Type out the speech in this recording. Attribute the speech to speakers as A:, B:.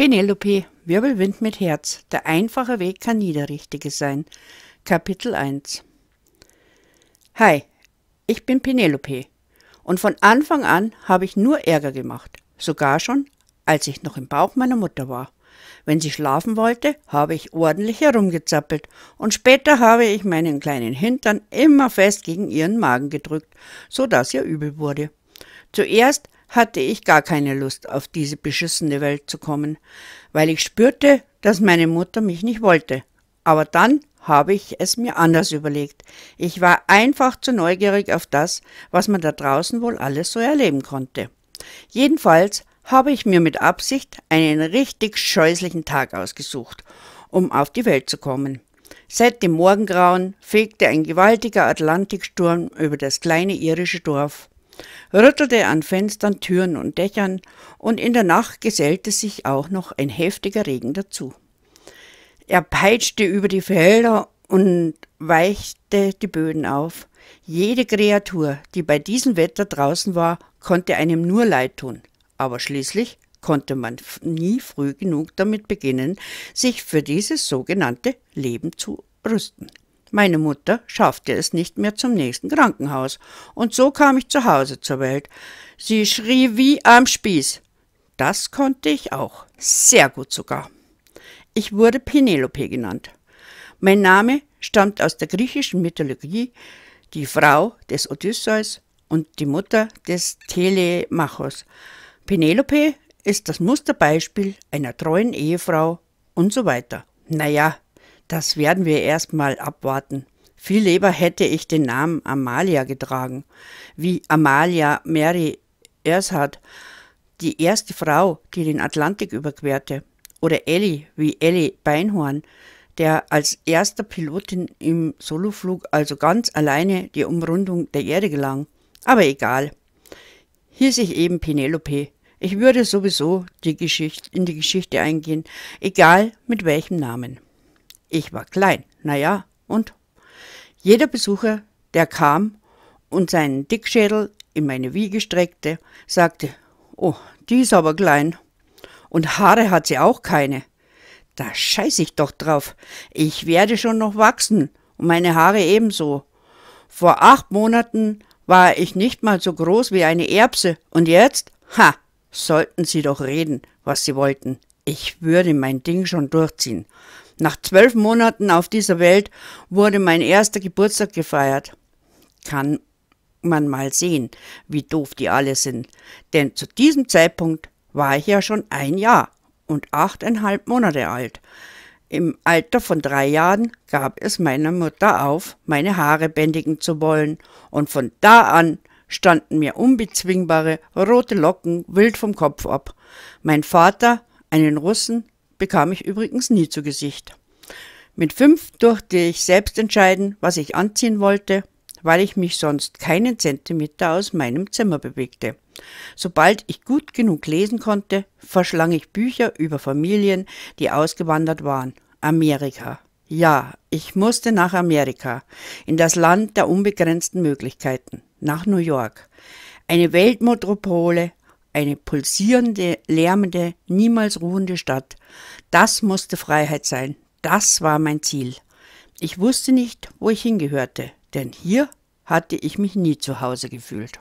A: Penelope, Wirbelwind mit Herz. Der einfache Weg kann nie der richtige sein. Kapitel 1 Hi, ich bin Penelope. Und von Anfang an habe ich nur Ärger gemacht. Sogar schon, als ich noch im Bauch meiner Mutter war. Wenn sie schlafen wollte, habe ich ordentlich herumgezappelt. Und später habe ich meinen kleinen Hintern immer fest gegen ihren Magen gedrückt, so dass ihr übel wurde. Zuerst hatte ich gar keine Lust, auf diese beschissene Welt zu kommen, weil ich spürte, dass meine Mutter mich nicht wollte. Aber dann habe ich es mir anders überlegt. Ich war einfach zu neugierig auf das, was man da draußen wohl alles so erleben konnte. Jedenfalls habe ich mir mit Absicht einen richtig scheußlichen Tag ausgesucht, um auf die Welt zu kommen. Seit dem Morgengrauen fegte ein gewaltiger Atlantiksturm über das kleine irische Dorf rüttelte an Fenstern, Türen und Dächern, und in der Nacht gesellte sich auch noch ein heftiger Regen dazu. Er peitschte über die Felder und weichte die Böden auf. Jede Kreatur, die bei diesem Wetter draußen war, konnte einem nur leid tun. Aber schließlich konnte man nie früh genug damit beginnen, sich für dieses sogenannte Leben zu rüsten. Meine Mutter schaffte es nicht mehr zum nächsten Krankenhaus, und so kam ich zu Hause zur Welt. Sie schrie wie am Spieß. Das konnte ich auch, sehr gut sogar. Ich wurde Penelope genannt. Mein Name stammt aus der griechischen Mythologie, die Frau des Odysseus und die Mutter des Telemachos. Penelope ist das Musterbeispiel einer treuen Ehefrau und so weiter. Naja, das werden wir erstmal abwarten. Viel lieber hätte ich den Namen Amalia getragen, wie Amalia Mary Earshart, die erste Frau, die den Atlantik überquerte, oder Ellie, wie Ellie Beinhorn, der als erster Pilotin im Soloflug also ganz alleine die Umrundung der Erde gelang. Aber egal. Hieß ich eben Penelope. Ich würde sowieso die Geschichte, in die Geschichte eingehen, egal mit welchem Namen. Ich war klein, naja, und jeder Besucher, der kam und seinen Dickschädel in meine Wiege streckte, sagte, oh, die ist aber klein. Und Haare hat sie auch keine. Da scheiß ich doch drauf. Ich werde schon noch wachsen und meine Haare ebenso. Vor acht Monaten war ich nicht mal so groß wie eine Erbse und jetzt, ha, sollten sie doch reden, was sie wollten. Ich würde mein Ding schon durchziehen. Nach zwölf Monaten auf dieser Welt wurde mein erster Geburtstag gefeiert. Kann man mal sehen, wie doof die alle sind. Denn zu diesem Zeitpunkt war ich ja schon ein Jahr und achteinhalb Monate alt. Im Alter von drei Jahren gab es meiner Mutter auf, meine Haare bändigen zu wollen, und von da an standen mir unbezwingbare rote Locken wild vom Kopf ab. Mein Vater, einen Russen, bekam ich übrigens nie zu Gesicht. Mit fünf durfte ich selbst entscheiden, was ich anziehen wollte, weil ich mich sonst keinen Zentimeter aus meinem Zimmer bewegte. Sobald ich gut genug lesen konnte, verschlang ich Bücher über Familien, die ausgewandert waren. Amerika. Ja, ich musste nach Amerika, in das Land der unbegrenzten Möglichkeiten, nach New York. Eine Weltmetropole, eine pulsierende, lärmende, niemals ruhende Stadt. Das musste Freiheit sein. Das war mein Ziel. Ich wusste nicht, wo ich hingehörte, denn hier hatte ich mich nie zu Hause gefühlt.